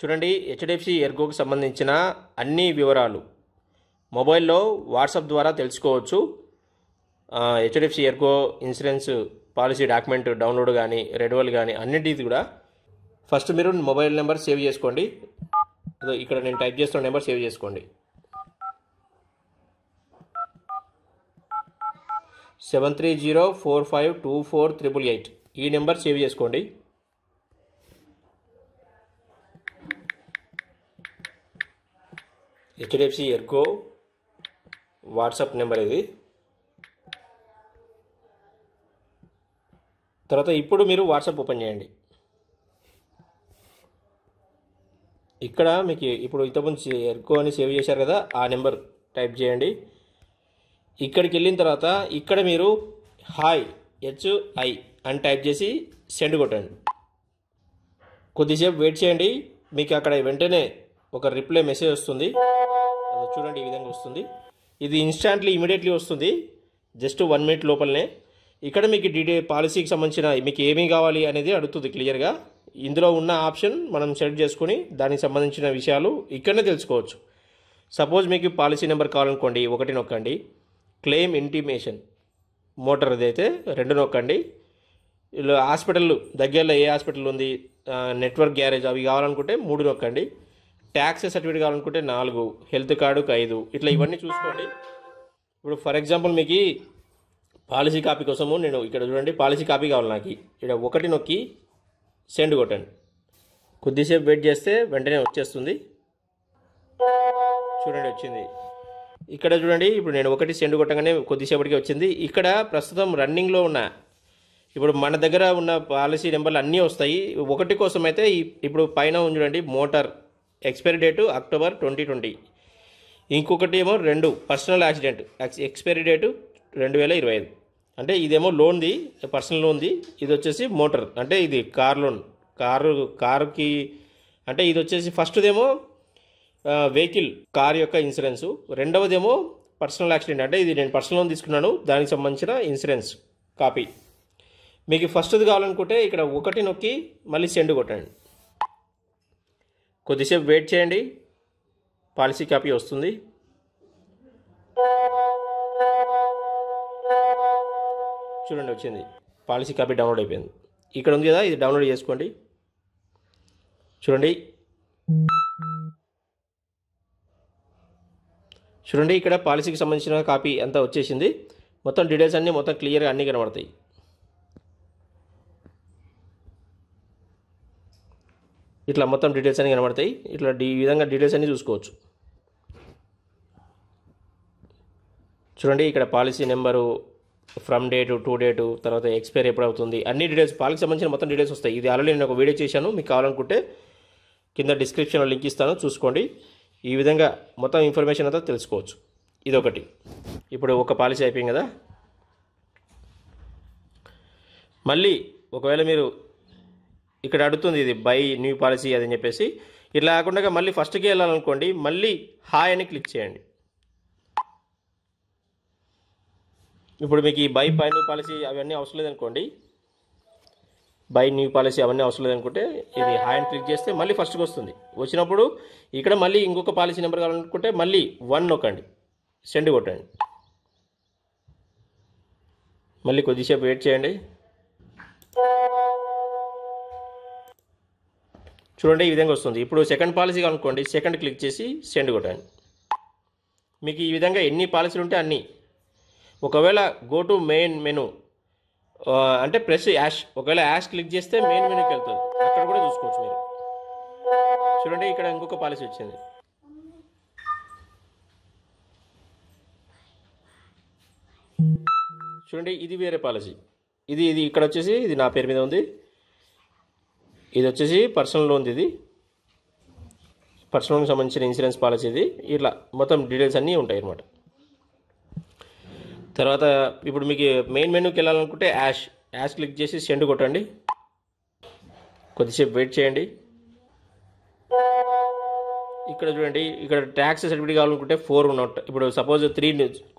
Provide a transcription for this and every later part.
చూడండి హెచ్డిఎఫ్సి ఎర్గోకి సంబంధించిన అన్ని వివరాలు మొబైల్లో వాట్సాప్ ద్వారా తెలుసుకోవచ్చు HDFC ergo insurance policy document download కానీ రెడవల్ కానీ అన్నిటిది కూడా ఫస్ట్ మీరు మొబైల్ నెంబర్ సేవ్ చేసుకోండి ఇక్కడ నేను టైప్ చేస్తున్న నెంబర్ సేవ్ చేసుకోండి seven three zero four five two four triple eight ఈ నెంబర్ సేవ్ చేసుకోండి హెచ్డిఎఫ్సి ఎర్కో వాట్సాప్ నెంబర్ ఇది తర్వాత ఇప్పుడు మీరు వాట్సాప్ ఓపెన్ చేయండి ఇక్కడ మీకు ఇప్పుడు ఇంతకుముందు ఎర్కో అని సేవ్ చేశారు కదా ఆ నెంబర్ టైప్ చేయండి ఇక్కడికి వెళ్ళిన తర్వాత ఇక్కడ మీరు హాయ్ హెచ్ఐ అని టైప్ చేసి సెండ్ కొట్టండి కొద్దిసేపు వెయిట్ చేయండి మీకు అక్కడ వెంటనే ఒక రిప్లై మెసేజ్ వస్తుంది చూడండి ఈ విధంగా వస్తుంది ఇది ఇన్స్టాంట్లీ ఇమీడియట్లీ వస్తుంది జస్ట్ వన్ మినిట్ లోపలనే ఇక్కడ మీకు డీటెయిల్ పాలసీకి సంబంధించిన మీకు ఏమీ కావాలి అనేది అడుగుతుంది క్లియర్గా ఇందులో ఉన్న ఆప్షన్ మనం సెట్ చేసుకుని దానికి సంబంధించిన విషయాలు ఇక్కడనే తెలుసుకోవచ్చు సపోజ్ మీకు పాలసీ నెంబర్ కావాలనుకోండి ఒకటి నొక్కండి క్లెయిమ్ ఇంటిమేషన్ మోటార్ అయితే రెండు నొక్కండి హాస్పిటల్ దగ్గరలో ఏ హాస్పిటల్ ఉంది నెట్వర్క్ గ్యారేజ్ అవి కావాలనుకుంటే మూడు నొక్కండి ట్యాక్స్ సర్టిఫికేట్ కావాలనుకుంటే నాలుగు హెల్త్ కార్డుకు ఐదు ఇట్లా ఇవన్నీ చూసుకోండి ఇప్పుడు ఫర్ ఎగ్జాంపుల్ మీకు పాలసీ కాపీ కోసము నేను ఇక్కడ చూడండి పాలసీ కాపీ కావాలి నాకు ఇక్కడ ఒకటి నొక్కి సెండ్ కొట్టండి కొద్దిసేపు వెయిట్ చేస్తే వెంటనే వచ్చేస్తుంది చూడండి వచ్చింది ఇక్కడ చూడండి ఇప్పుడు నేను ఒకటి సెండ్ కొట్టగానే కొద్దిసేపటికి వచ్చింది ఇక్కడ ప్రస్తుతం రన్నింగ్లో ఉన్న ఇప్పుడు మన దగ్గర ఉన్న పాలసీ నెంబర్లు అన్నీ వస్తాయి ఒకటి కోసం అయితే ఇప్పుడు పైన చూడండి motor expiry date October twenty twenty ఇంకొకటి ఏమో రెండు పర్సనల్ యాక్సిడెంట్ ఎక్స్పైరీ డేటు రెండు వేల ఇరవై ఐదు అంటే ఇదేమో లోన్ది పర్సనల్ లోన్ది ఇది వచ్చేసి మోటార్ అంటే ఇది కార్ లోన్ కారు కారుకి అంటే ఇది వచ్చేసి ఫస్ట్దేమో వెహికల్ కార్ యొక్క ఇన్సూరెన్సు రెండవదేమో పర్సనల్ యాక్సిడెంట్ అంటే ఇది నేను పర్సనల్ లోన్ తీసుకున్నాను దానికి సంబంధించిన ఇన్సూరెన్స్ కాపీ మీకు ఫస్ట్ది కావాలనుకుంటే ఇక్కడ ఒకటి నొక్కి మళ్ళీ సెండ్ కొట్టండి కొద్దిసేపు వెయిట్ చేయండి పాలసీ కాపీ వస్తుంది చూడండి వచ్చింది పాలసీ కాపీ డౌన్లోడ్ అయిపోయింది ఇక్కడ ఉంది కదా ఇది డౌన్లోడ్ చేసుకోండి చూడండి చూడండి ఇక్కడ పాలసీకి సంబంధించిన కాపీ అంతా వచ్చేసింది మొత్తం డీటెయిల్స్ అన్నీ మొత్తం క్లియర్గా అన్నీ కనబడతాయి ఇట్లా మొత్తం డీటెయిల్స్ అన్ని కనబడతాయి ఇట్లా ఈ విధంగా డీటెయిల్స్ అన్ని చూసుకోవచ్చు చూడండి ఇక్కడ policy number from date to date తర్వాత ఎక్స్పైర్ ఎప్పుడు అవుతుంది అన్ని డీటెయిల్స్ పాలసీ సంబంధించిన మొత్తం డీటెయిల్స్ వస్తాయి ఇది ఆల్రెడీ నేను ఒక వీడియో చేశాను మీకు కావాలనుకుంటే కింద డిస్క్రిప్షన్లో లింక్ ఇస్తాను చూసుకోండి ఈ విధంగా మొత్తం ఇన్ఫర్మేషన్ అంతా తెలుసుకోవచ్చు ఇదొకటి ఇప్పుడు ఒక పాలసీ అయిపోయింది కదా మళ్ళీ ఒకవేళ మీరు ఇక్కడ అడుగుతుంది ఇది బై న్యూ పాలసీ అని చెప్పేసి ఇట్లా కాకుండా మళ్ళీ ఫస్ట్కి వెళ్ళాలనుకోండి మళ్ళీ హాయ్ అని క్లిక్ చేయండి ఇప్పుడు మీకు ఈ బై బై న్యూ పాలసీ అవన్నీ అవసరం లేదనుకోండి బై న్యూ పాలసీ అవన్నీ అవసరం లేదనుకుంటే ఇది హాయ్ అని క్లిక్ చేస్తే మళ్ళీ ఫస్ట్కి వస్తుంది వచ్చినప్పుడు ఇక్కడ మళ్ళీ ఇంకొక పాలసీ నెంబర్ కావాలనుకుంటే మళ్ళీ వన్ నొక్కండి సెండ్ కొట్టండి మళ్ళీ కొద్దిసేపు వెయిట్ చేయండి చూడండి ఈ విధంగా వస్తుంది ఇప్పుడు సెకండ్ పాలసీ కనుక్కోండి సెకండ్ క్లిక్ చేసి సెండ్ కొట్టండి మీకు ఈ విధంగా ఎన్ని పాలసీలు ఉంటే అన్నీ ఒకవేళ గో టు మెయిన్ మెను అంటే ప్రెస్ యాష్ ఒకవేళ యాష్ క్లిక్ చేస్తే మెయిన్ మెనూకి వెళ్తుంది అక్కడ కూడా చూసుకోవచ్చు మీరు చూడండి ఇక్కడ ఇంకొక పాలసీ వచ్చింది చూడండి ఇది వేరే పాలసీ ఇది ఇది ఇక్కడ వచ్చేసి ఇది నా పేరు మీద ఉంది ఇది వచ్చేసి పర్సనల్ లోన్ ఇది పర్సనల్కి సంబంధించిన ఇన్సూరెన్స్ పాలసీ ఇది ఇట్లా మొత్తం డీటెయిల్స్ అన్నీ ఉంటాయి అన్నమాట తర్వాత ఇప్పుడు మీకు మెయిన్ మెనూకి వెళ్ళాలనుకుంటే యాష్ యాష్ క్లిక్ చేసి సెండ్ కొట్టండి కొద్దిసేపు వెయిట్ చేయండి ఇక్కడ చూడండి ఇక్కడ ట్యాక్స్ సర్టిఫికేట్ కావాలనుకుంటే ఫోర్ ఉన్నట్టు ఇప్పుడు సపోజ్ త్రీ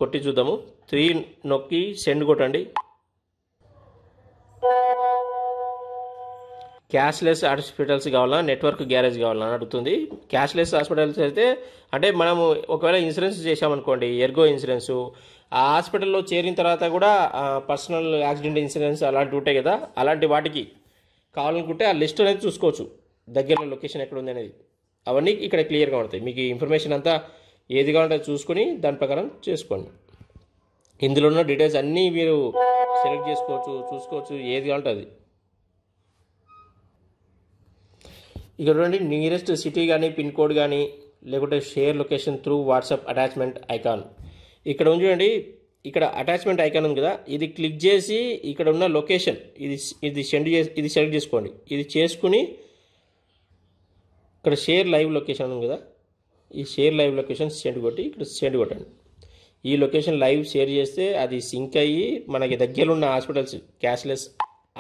కొట్టి చూద్దాము త్రీ నొక్కి సెండ్ కొట్టండి క్యాష్లెస్ హాస్పిటల్స్ కావాలా నెట్వర్క్ గ్యారేజ్ కావాలా అని అడుగుతుంది క్యాష్లెస్ హాస్పిటల్స్ అయితే అంటే మనము ఒకవేళ ఇన్సూరెన్స్ చేసామనుకోండి ఎర్గో ఇన్సూరెన్స్ ఆ హాస్పిటల్లో చేరిన తర్వాత కూడా పర్సనల్ యాక్సిడెంట్ ఇన్సూరెన్స్ అలాంటివి ఉంటాయి కదా అలాంటి వాటికి కావాలనుకుంటే ఆ లిస్ట్ అనేది చూసుకోవచ్చు దగ్గరలో లొకేషన్ ఎక్కడ ఉంది అనేది అవన్నీ ఇక్కడ క్లియర్గా ఉంటాయి మీకు ఇన్ఫర్మేషన్ అంతా ఏది కావాలంటే చూసుకొని దాని ప్రకారం చేసుకోండి ఇందులో ఉన్న డీటెయిల్స్ అన్నీ మీరు సెలెక్ట్ చేసుకోవచ్చు చూసుకోవచ్చు ఏది కావాలంటే అది ఇక్కడ చూడండి నియరెస్ట్ సిటీ కానీ పిన్ కోడ్ కానీ లేకుంటే share location through WhatsApp attachment icon ఇక్కడ ఉంది చూడండి ఇక్కడ అటాచ్మెంట్ ఐకాన్ ఉంది కదా ఇది క్లిక్ చేసి ఇక్కడ ఉన్న లొకేషన్ ఇది ఇది సెండ్ చేసి ఇది సెలెక్ట్ చేసుకోండి ఇది చేసుకుని ఇక్కడ షేర్ లైవ్ లొకేషన్ ఉంది కదా ఈ షేర్ లైవ్ లొకేషన్ సెండ్ కొట్టి ఇక్కడ సెండ్ కొట్టండి ఈ లొకేషన్ లైవ్ షేర్ చేస్తే అది సింక్ అయ్యి మనకి దగ్గరలో ఉన్న హాస్పిటల్స్ క్యాష్లెస్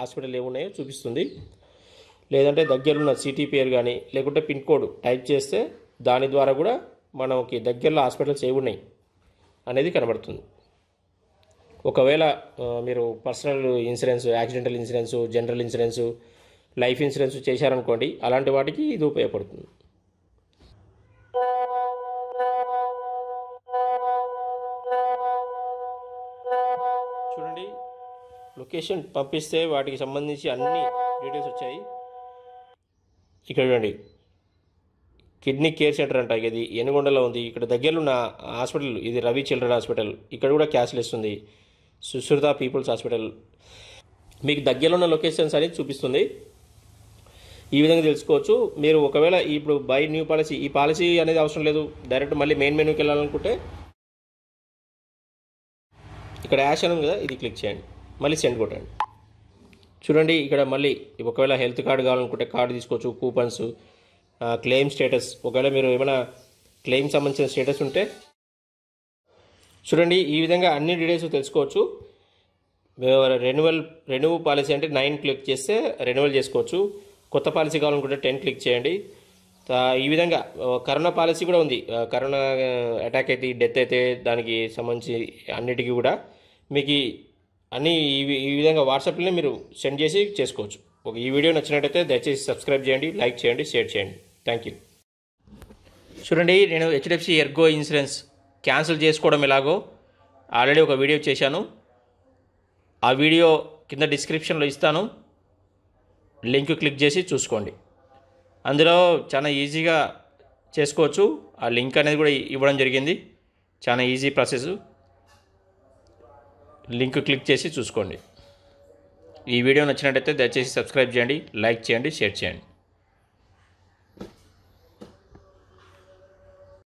హాస్పిటల్ ఏమున్నాయో చూపిస్తుంది లేదంటే దగ్గరున్న సిటీ పేరు కానీ లేకుంటే పిన్ కోడ్ టైప్ చేస్తే దాని ద్వారా కూడా మనకి దగ్గరలో హాస్పిటల్స్ ఏ ఉన్నాయి అనేది కనబడుతుంది ఒకవేళ మీరు personal insurance accidental insurance general insurance life insurance చేశారనుకోండి అలాంటి వాటికి ఇది ఉపయోగపడుతుంది చూడండి లొకేషన్ పంపిస్తే వాటికి సంబంధించి అన్ని డీటెయిల్స్ వచ్చాయి ఇక్కడ చూడండి కిడ్నీ కేర్ సెంటర్ అంట ఇది ఎనుగొండలో ఉంది ఇక్కడ దగ్గరలో ఉన్న హాస్పిటల్ ఇది రవి చిల్డ్రన్ హాస్పిటల్ ఇక్కడ కూడా క్యాష్లెస్ ఉంది సుశ్రుత పీపుల్స్ హాస్పిటల్ మీకు దగ్గరలో ఉన్న లొకేషన్స్ అనేది చూపిస్తుంది ఈ విధంగా తెలుసుకోవచ్చు మీరు ఒకవేళ ఇప్పుడు బై న్యూ పాలసీ ఈ పాలసీ అనేది అవసరం లేదు డైరెక్ట్ మళ్ళీ మెయిన్ మెనూకి వెళ్ళాలనుకుంటే ఇక్కడ యాష్ ఉంది కదా ఇది క్లిక్ చేయండి మళ్ళీ సెండ్ కొట్టండి చూడండి ఇక్కడ మళ్ళీ ఒకవేళ హెల్త్ కార్డు కావాలనుకుంటే కార్డు తీసుకోవచ్చు కూపన్స్ క్లెయిమ్ స్టేటస్ ఒకవేళ మీరు ఏమైనా క్లెయిమ్ సంబంధించిన స్టేటస్ ఉంటే చూడండి ఈ విధంగా అన్ని డీటెయిల్స్ తెలుసుకోవచ్చు రెన్యువల్ రెన్యూ పాలసీ అంటే నైన్ క్లిక్ చేస్తే రెన్యువల్ చేసుకోవచ్చు కొత్త పాలసీ కావాలనుకుంటే టెన్ క్లిక్ చేయండి ఈ విధంగా కరోనా పాలసీ కూడా ఉంది కరోనా అటాక్ అయితే డెత్ అయితే దానికి సంబంధించి అన్నిటికీ కూడా మీకు అన్నీ ఈ విధంగా వాట్సాప్లోనే మీరు సెండ్ చేసి చేసుకోవచ్చు ఒక ఈ వీడియో నచ్చినట్టయితే దయచేసి సబ్స్క్రైబ్ చేయండి లైక్ చేయండి షేర్ చేయండి థ్యాంక్ యూ చూడండి నేను హెచ్డిఎఫ్సి ఎర్గో ఇన్సూరెన్స్ క్యాన్సిల్ చేసుకోవడం ఎలాగో ఆల్రెడీ ఒక వీడియో చేశాను ఆ వీడియో కింద డిస్క్రిప్షన్లో ఇస్తాను లింక్ క్లిక్ చేసి చూసుకోండి అందులో చాలా ఈజీగా చేసుకోవచ్చు ఆ లింక్ అనేది కూడా ఇవ్వడం జరిగింది చాలా ఈజీ ప్రాసెస్ లింక్ క్లిక్ చేసి చూసుకోండి ఈ వీడియో నచ్చినట్టయితే దయచేసి సబ్స్క్రైబ్ చేయండి లైక్ చేయండి షేర్ చేయండి